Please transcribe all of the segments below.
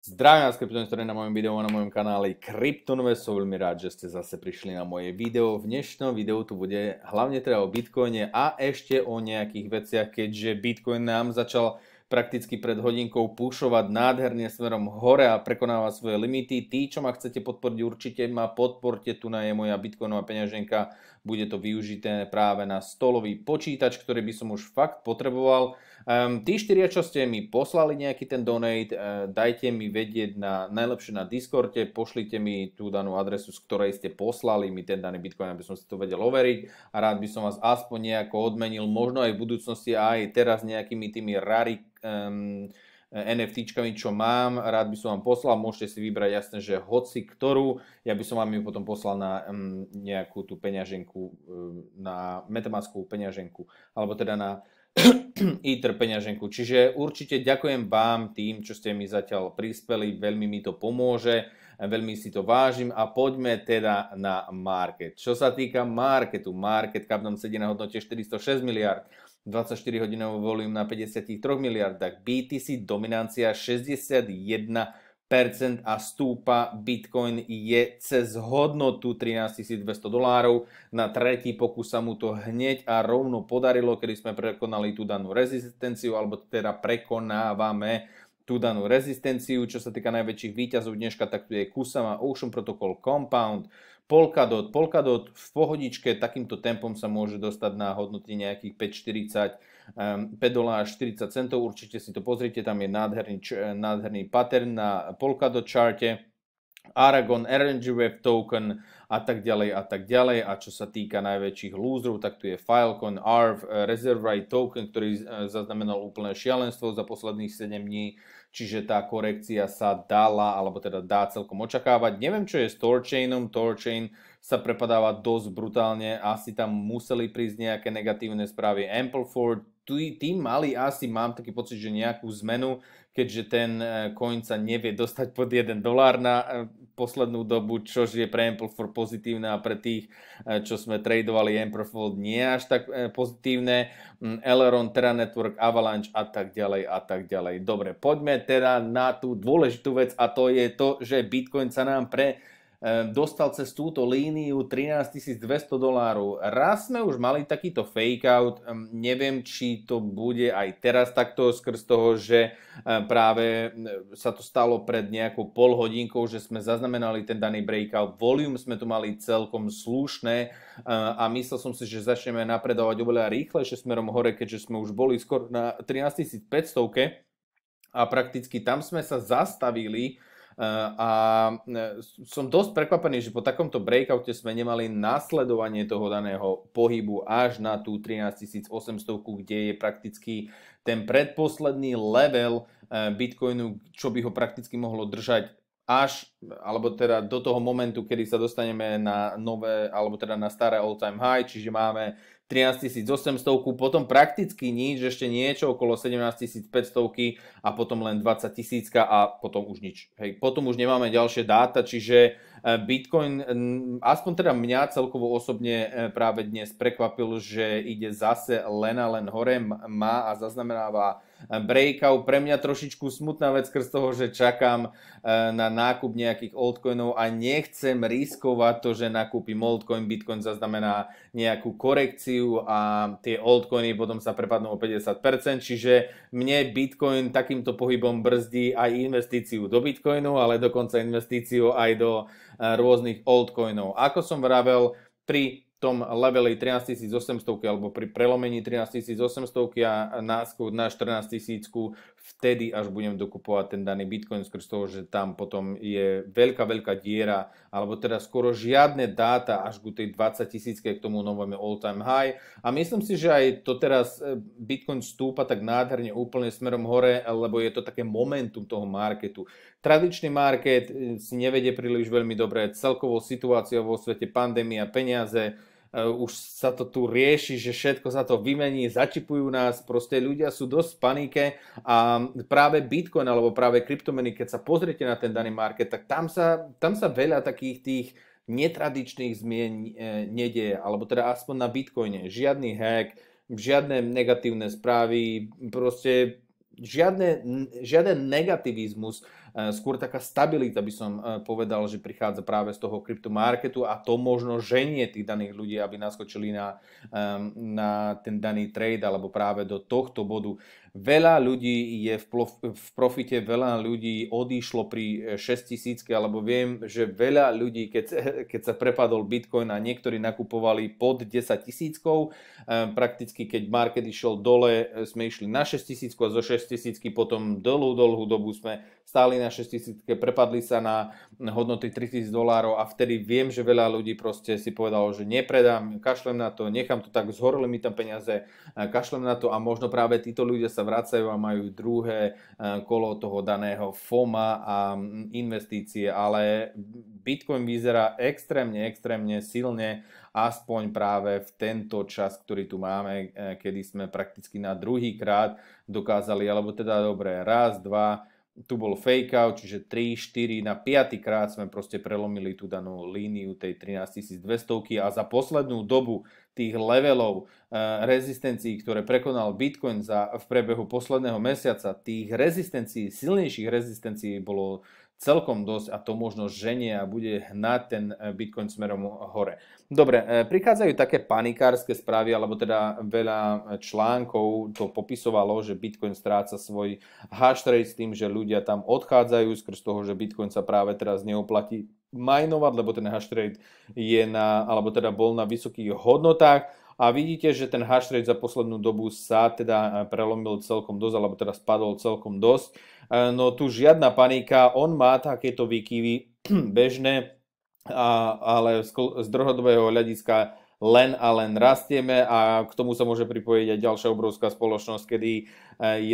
Zdravím vás kryptoinvestori na mojom videu a na mojom kanáli Kryptonve. Som veľmi rád, že ste zase prišli na moje video. V dnešnom videu tu bude hlavne teda o Bitcoine a ešte o nejakých veciach, keďže Bitcoin nám začal prakticky pred hodinkou pušovať nádherne smerom hore a prekonáva svoje limity. Tí, čo ma chcete podporiť, určite ma podporte. Tu je moja bitcoinová peňaženka. Bude to využité práve na stolový počítač, ktorý by som už fakt potreboval Um, tí štyria, čo ste mi poslali nejaký ten donate, uh, dajte mi vedieť na, najlepšie na Discorde, pošlite mi tú danú adresu, z ktorej ste poslali mi ten daný Bitcoin, aby som si to vedel overiť a rád by som vás aspoň nejako odmenil, možno aj v budúcnosti aj teraz nejakými tými rary um, ehm, NFTčkami, čo mám, rád by som vám poslal, môžete si vybrať jasne, že hoci ktorú, ja by som vám ju potom poslal na um, nejakú tú peňaženku, um, na metamaskovú peňaženku, alebo teda na i peňaženku. Čiže určite ďakujem vám tým, čo ste mi zatiaľ prispeli, veľmi mi to pomôže, veľmi si to vážim a poďme teda na market. Čo sa týka marketu, market cap nám sedí na hodnote 406 miliard, 24 hodinový volum na 53 miliardách, BTC dominancia 61 a stúpa. Bitcoin je cez hodnotu 13 200 dolárov. Na tretí pokus sa mu to hneď a rovno podarilo, kedy sme prekonali tú danú rezistenciu, alebo teda prekonávame tú danú rezistenciu. Čo sa týka najväčších výťazov dneška, tak tu je Kusama Ocean Protocol Compound, Polkadot. Polkadot v pohodičke takýmto tempom sa môže dostať na hodnoty nejakých 5,40, 5 ehm, dolárov 40 centov. Určite si to pozrite, tam je nádherný, eh, nádherný pattern na Polkadot čarte. Aragon, RNG Web Token a tak ďalej a tak ďalej. A čo sa týka najväčších lúzrov, tak tu je Filecoin, ARV, eh, Reservoir Token, ktorý eh, zaznamenal úplné šialenstvo za posledných 7 dní. Čiže tá korekcia sa dala, alebo teda dá celkom očakávať. Neviem, čo je s Torchainom. Torchain sa prepadáva dosť brutálne. Asi tam museli prísť nejaké negatívne správy. Ampleford tým mali asi, mám taký pocit, že nejakú zmenu, keďže ten e, coin sa nevie dostať pod 1 dolár na e, poslednú dobu, čo je pre Amplfor pozitívne a pre tých, e, čo sme tradovali Amplfor nie až tak pozitívne. Eleron, mm, Terra Network, Avalanche a tak ďalej a tak ďalej. Dobre, poďme teda na tú dôležitú vec a to je to, že Bitcoin sa nám pre Ehm, dostal cez túto líniu 13 200 dolárov. Raz sme už mali takýto fake out, ehm, neviem, či to bude aj teraz takto skrz toho, že ehm, práve sa to stalo pred nejakou pol hodinkou, že sme zaznamenali ten daný breakout. Volume sme tu mali celkom slušné a myslel som si, že začneme napredovať oveľa rýchlejšie smerom hore, keďže sme už boli skoro na 13 500 a prakticky tam sme sa zastavili Eh, a eh, som dosť prekvapený, že po takomto breakoute sme nemali nasledovanie toho daného pohybu až na tú 13800, kde je prakticky ten predposledný level eh, Bitcoinu, čo by ho prakticky mohlo držať až, alebo teda do toho momentu, kedy sa dostaneme na nové, alebo teda na staré all-time high, čiže máme 13800, potom prakticky nič, ešte niečo okolo 17500 a potom len 20 000 a potom už nič. Hej, potom už nemáme ďalšie dáta, čiže eh, Bitcoin, mm, aspoň teda mňa celkovo osobne eh, práve dnes prekvapil, že ide zase len a len hore, má a zaznamenáva breakout. Pre mňa trošičku smutná vec skrz toho, že čakám e, na nákup nejakých altcoinov a nechcem riskovať to, že nakúpim altcoin, bitcoin zaznamená nejakú korekciu a tie altcoiny potom sa prepadnú o 50%, čiže mne bitcoin takýmto pohybom brzdí aj investíciu do bitcoinu, ale dokonca investíciu aj do e, rôznych altcoinov. Ako som vravel, pri tom leveli 800 alebo pri prelomení 800 a náskok na 000 vtedy až budem dokupovať ten daný bitcoin skrz toho, že tam potom je veľká, veľká diera alebo teda skoro žiadne dáta až ku tej 20 000, k tomu novému all time high a myslím si, že aj to teraz e, bitcoin stúpa tak nádherne úplne smerom hore, lebo je to také momentum toho marketu. Tradičný market e, si nevedie príliš veľmi dobre, celkovo situácia vo svete, pandémia, peniaze, E, už sa to tu rieši, že všetko sa to vymení, začipujú nás, proste ľudia sú dosť v panike a práve Bitcoin alebo práve kryptomeny, keď sa pozriete na ten daný market, tak tam sa, tam sa veľa takých tých netradičných zmien e, nedieje, alebo teda aspoň na Bitcoine. Žiadny hack, žiadne negatívne správy, proste žiadne, žiaden negativizmus E, skôr taká stabilita by som e, povedal, že prichádza práve z toho kryptomarketu a to možno ženie tých daných ľudí, aby naskočili na, na ten daný trade alebo práve do tohto bodu. Veľa ľudí je v, profite, veľa ľudí odišlo pri 6000 e, alebo viem, že veľa ľudí, keď, keď sa prepadol Bitcoin a niektorí nakupovali pod 10 tisíckov, prakticky keď market išiel dole, sme išli na 6000 a zo 6000 potom dlhú, dlhú dobu sme stáli na 6000, prepadli sa na hodnoty 3000 dolárov a vtedy viem, že veľa ľudí proste si povedalo, že nepredám, kašlem na to, nechám to tak, zhorili mi tam peniaze, kašlem na to a možno práve títo ľudia sa vracajú a majú druhé e, kolo toho daného FOMA a investície, ale Bitcoin vyzerá extrémne, extrémne silne aspoň práve v tento čas, ktorý tu máme, e, kedy sme prakticky na druhý krát dokázali, alebo teda dobre, raz, dva, tu bol fake out, čiže 3, 4, na 5 krát sme proste prelomili tú danú líniu tej 13200 a za poslednú dobu tých levelov e, rezistencií, ktoré prekonal Bitcoin za, v prebehu posledného mesiaca, tých rezistencií, silnejších rezistencií bolo celkom dosť a to možno ženie a bude na ten e, Bitcoin smerom hore. Dobre, e, prichádzajú také panikárske správy, alebo teda veľa e, článkov to popisovalo, že Bitcoin stráca svoj hash rate s tým, že ľudia tam odchádzajú skrz toho, že Bitcoin sa práve teraz neoplatí majnovať, lebo ten hash rate je na, alebo teda bol na vysokých hodnotách a vidíte, že ten hash rate za poslednú dobu sa teda e, prelomil celkom dosť, alebo teda spadol celkom dosť. E, no tu žiadna panika, on má takéto výkyvy bežné, a, ale z, z dlhodobého hľadiska len a len rastieme a k tomu sa môže pripojiť aj ďalšia obrovská spoločnosť, kedy e,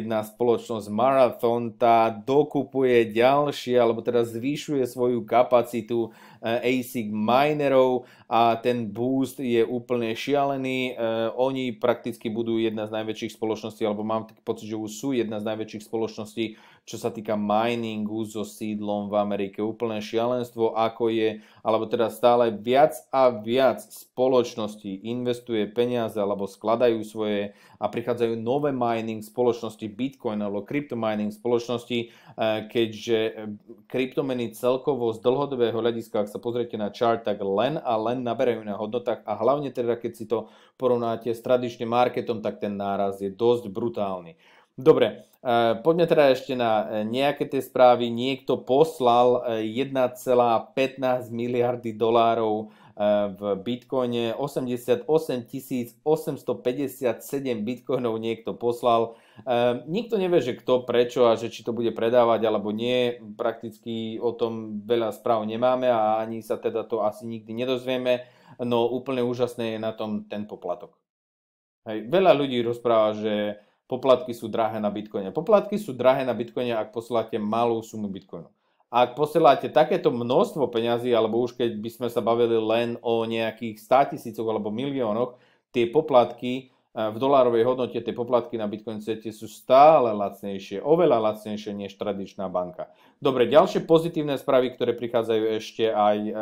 jedna spoločnosť Marathon tá dokupuje ďalšie, alebo teda zvyšuje svoju kapacitu e, ASIC minerov a ten boost je úplne šialený. E, oni prakticky budú jedna z najväčších spoločností, alebo mám pocit, že už sú jedna z najväčších spoločností čo sa týka miningu so sídlom v Amerike. Úplné šialenstvo, ako je, alebo teda stále viac a viac spoločností investuje peniaze alebo skladajú svoje a prichádzajú nové mining spoločnosti Bitcoin alebo kryptomining spoločnosti, eh, keďže eh, kryptomeny celkovo z dlhodobého hľadiska, ak sa pozriete na chart, tak len a len naberajú na hodnotách a hlavne teda, keď si to porovnáte s tradičným marketom, tak ten náraz je dosť brutálny. Dobre, e, poďme teda ešte na e, nejaké tie správy. Niekto poslal 1,15 e, miliardy dolárov v bitcoine, 88 857 bitcoinov niekto poslal. Nikto nevie, že kto, prečo a že či to bude predávať alebo nie. Prakticky o tom veľa správ nemáme a ani sa teda to asi nikdy nedozvieme. No úplne úžasné je na tom ten poplatok. Hej, veľa ľudí rozpráva, že poplatky sú drahé na bitcoine. Poplatky sú drahé na bitcoine, ak posielate malú sumu bitcoinu. Ak posielate takéto množstvo peňazí, alebo už keď by sme sa bavili len o nejakých 100 tisícoch alebo miliónoch, tie poplatky v dolárovej hodnote tie poplatky na Bitcoin siete sú stále lacnejšie, oveľa lacnejšie než tradičná banka. Dobre, ďalšie pozitívne správy, ktoré prichádzajú ešte aj e,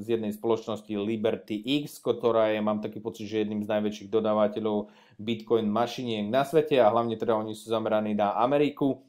z jednej spoločnosti Liberty X, ktorá je, mám taký pocit, že jedným z najväčších dodávateľov Bitcoin mašiniek na svete a hlavne teda oni sú zameraní na Ameriku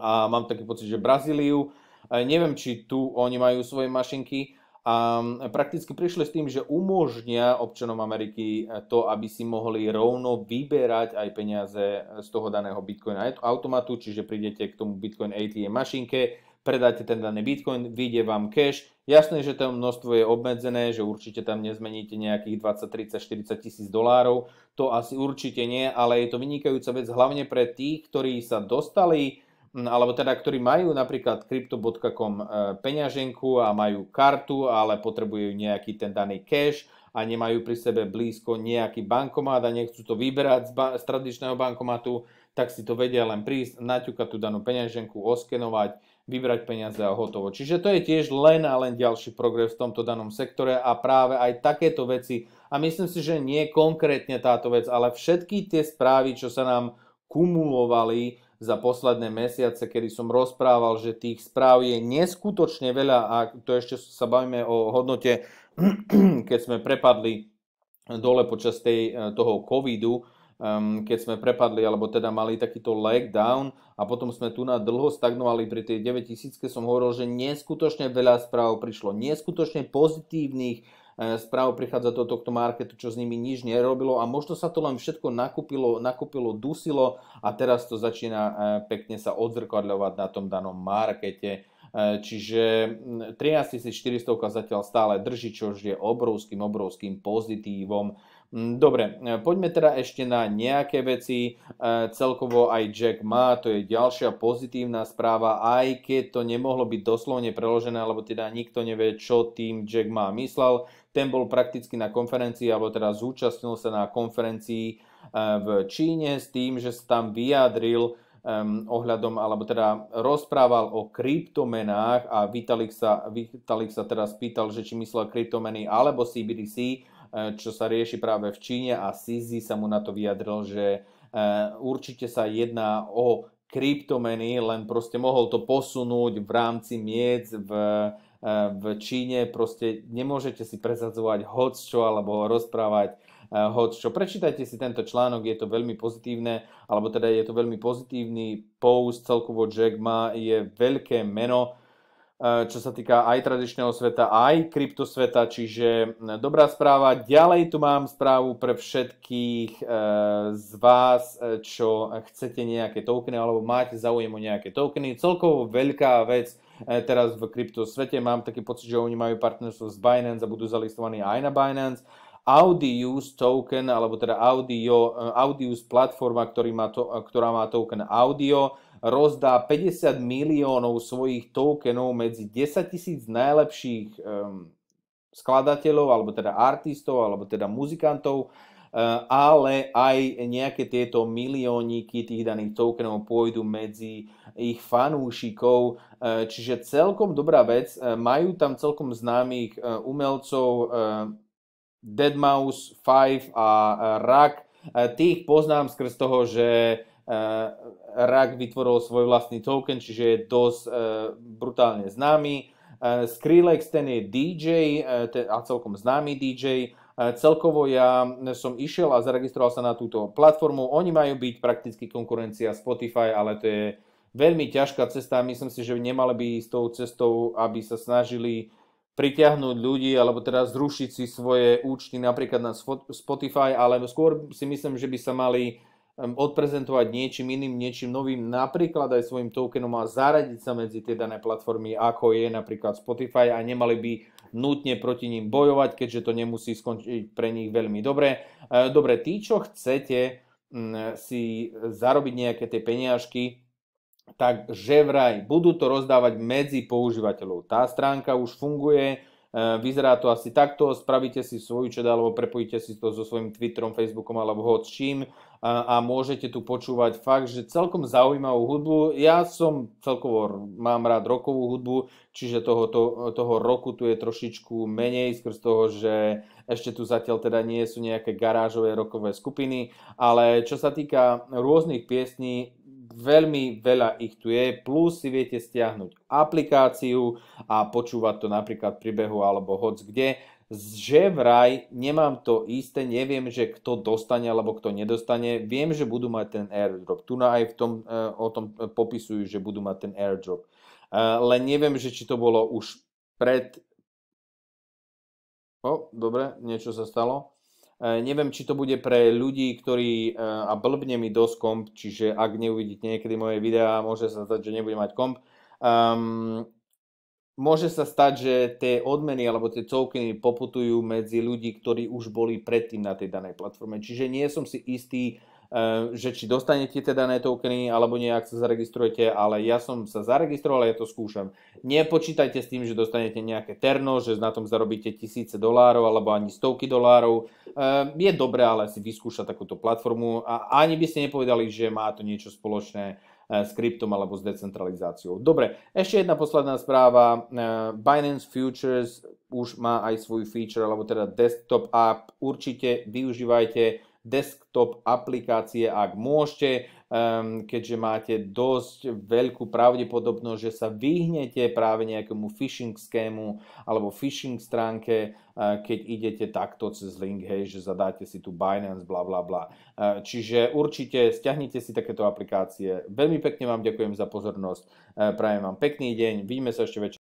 a mám taký pocit, že Brazíliu. Neviem, či tu oni majú svoje mašinky, a prakticky prišli s tým, že umožnia občanom Ameriky eh, to, aby si mohli rovno vyberať aj peniaze eh, z toho daného Bitcoin automatu, čiže prídete k tomu Bitcoin ATM mašinke, predáte ten daný Bitcoin, vyjde vám cash. Jasné, že to množstvo je obmedzené, že určite tam nezmeníte nejakých 20, 30, 40 tisíc dolárov, to asi určite nie, ale je to vynikajúca vec hlavne pre tých, ktorí sa dostali alebo teda, ktorí majú napríklad crypto.com e, peňaženku a majú kartu, ale potrebujú nejaký ten daný cash a nemajú pri sebe blízko nejaký bankomát a nechcú to vyberať z, ba- z tradičného bankomatu, tak si to vedia len prísť, naťukať tú danú peňaženku, oskenovať, vybrať peniaze a hotovo. Čiže to je tiež len a len ďalší progres v tomto danom sektore a práve aj takéto veci, a myslím si, že nie konkrétne táto vec, ale všetky tie správy, čo sa nám kumulovali, za posledné mesiace, kedy som rozprával, že tých správ je neskutočne veľa a to ešte sa bavíme o hodnote, keď sme prepadli dole počas tej, e, toho covidu, um, keď sme prepadli, alebo teda mali takýto leg down a potom sme tu na dlho stagnovali pri tej 9000, som hovoril, že neskutočne veľa správ prišlo, neskutočne pozitívnych, E, správ prichádza do tohto marketu, čo s nimi nič nerobilo a možno sa to len všetko nakúpilo, nakúpilo dusilo a teraz to začína e, pekne sa odzrkadľovať na tom danom markete E, čiže 13400 zatiaľ stále drží, čo je obrovským, obrovským pozitívom. Dobre, e, poďme teda ešte na nejaké veci. E, celkovo aj Jack má, to je ďalšia pozitívna správa, aj keď to nemohlo byť doslovne preložené, lebo teda nikto nevie, čo tým Jack má myslel. Ten bol prakticky na konferencii, alebo teda zúčastnil sa na konferencii v Číne s tým, že sa tam vyjadril, um, ohľadom, alebo teda rozprával o kryptomenách a Vitalik sa, Vitalik sa teraz pýtal, že či myslel kryptomeny alebo CBDC, eh, čo sa rieši práve v Číne a CZ sa mu na to vyjadril, že uh, určite sa jedná o kryptomeny, len proste mohol to posunúť v rámci miec v, eh, v Číne. Proste nemôžete si prezadzovať hoc čo alebo rozprávať Eh, hoď čo. Prečítajte si tento článok, je to veľmi pozitívne, alebo teda je to veľmi pozitívny post, celkovo Jack Ma je veľké meno, eh, čo sa týka aj tradičného sveta, aj kryptosveta, čiže hm, dobrá správa. Ďalej tu mám správu pre všetkých eh, z vás, čo chcete nejaké tokeny alebo máte záujem o nejaké tokeny. Celkovo veľká vec teraz v kryptosvete. Mám taký pocit, že oni majú partnerstvo s Binance a budú zalistovaní aj na Binance Audius token, alebo teda audio, eh, Audius platforma, ktorý má to, eh, ktorá má token Audio, rozdá 50 miliónov svojich tokenov medzi 10 tisíc najlepších um, skladateľov, alebo teda artistov, alebo teda muzikantov, eh, ale aj nejaké tieto milióniky tých daných tokenov pôjdu medzi ich fanúšikov. Čiže celkom dobrá vec. Majú tam celkom známych umelcov, Deadmau5 a Rak. Tých poznám skrz toho, že e, Rak vytvoril svoj vlastný token, čiže je dosť e, brutálne známy. E, Skrillex ten je DJ a celkom známy DJ. Celkovo ja som išiel a zaregistroval sa na túto platformu. Oni majú byť prakticky konkurencia Spotify, ale to je veľmi ťažká cesta. Myslím si, že nemali by ísť tou cestou, aby sa snažili pritiahnuť ľudí alebo teda zrušiť si svoje účty napríklad na Spotify, ale skôr si myslím, že by sa mali odprezentovať niečím iným, niečím novým, napríklad aj svojim tokenom a zaradiť sa medzi tie dané platformy, ako je napríklad Spotify a nemali by nutne proti ním bojovať, keďže to nemusí skončiť pre nich veľmi dobre. E, dobre, tí, čo chcete mm, si zarobiť nejaké tie peniažky, tak že vraj budú to rozdávať medzi používateľov. Tá stránka už funguje, e, vyzerá to asi takto, spravíte si svoju čeda alebo prepojíte si to so svojím Twitterom, Facebookom alebo hoď čím a, e, a môžete tu počúvať fakt, že celkom zaujímavú hudbu. Ja som celkovo, mám rád rokovú hudbu, čiže toho, to, toho roku tu je trošičku menej skrz toho, že ešte tu zatiaľ teda nie sú nejaké garážové rokové skupiny, ale čo sa týka rôznych piesní, veľmi veľa ich tu je, plus si viete stiahnuť aplikáciu a počúvať to napríklad pri behu alebo hoc kde. Že vraj nemám to isté, neviem, že kto dostane alebo kto nedostane. Viem, že budú mať ten airdrop. Tu aj v tom, e, o tom e, popisujú, že budú mať ten airdrop. E, len neviem, že či to bolo už pred... O, dobre, niečo sa stalo. E, neviem, či to bude pre ľudí, ktorí... E, a blbne mi dosť komp, čiže ak neuvidíte niekedy moje videá, môže sa stať, že nebudem mať komp. Um, môže sa stať, že tie odmeny alebo tie tokeny poputujú medzi ľudí, ktorí už boli predtým na tej danej platforme. Čiže nie som si istý, uh, E, že či dostanete teda tokeny alebo nejak sa zaregistrujete, ale ja som sa zaregistroval a ja to skúšam. Nepočítajte s tým, že dostanete nejaké terno, že na tom zarobíte tisíce dolárov alebo ani stovky dolárov. E, je dobré ale si vyskúšať takúto platformu a ani by ste nepovedali, že má to niečo spoločné e, s kryptom alebo s decentralizáciou. Dobre, ešte jedna posledná správa. Binance Futures už má aj svoj feature, alebo teda desktop app. Určite využívajte desktop aplikácie, ak môžete, ehm, keďže máte dosť veľkú pravdepodobnosť, že sa vyhnete práve nejakému phishing schému alebo phishing stránke, eh, keď idete takto cez link, hej, že zadáte si tu Binance, bla bla bla. Eh, čiže určite stiahnite si takéto aplikácie. Veľmi pekne vám ďakujem za pozornosť, eh, prajem vám pekný deň, vidíme sa ešte večer.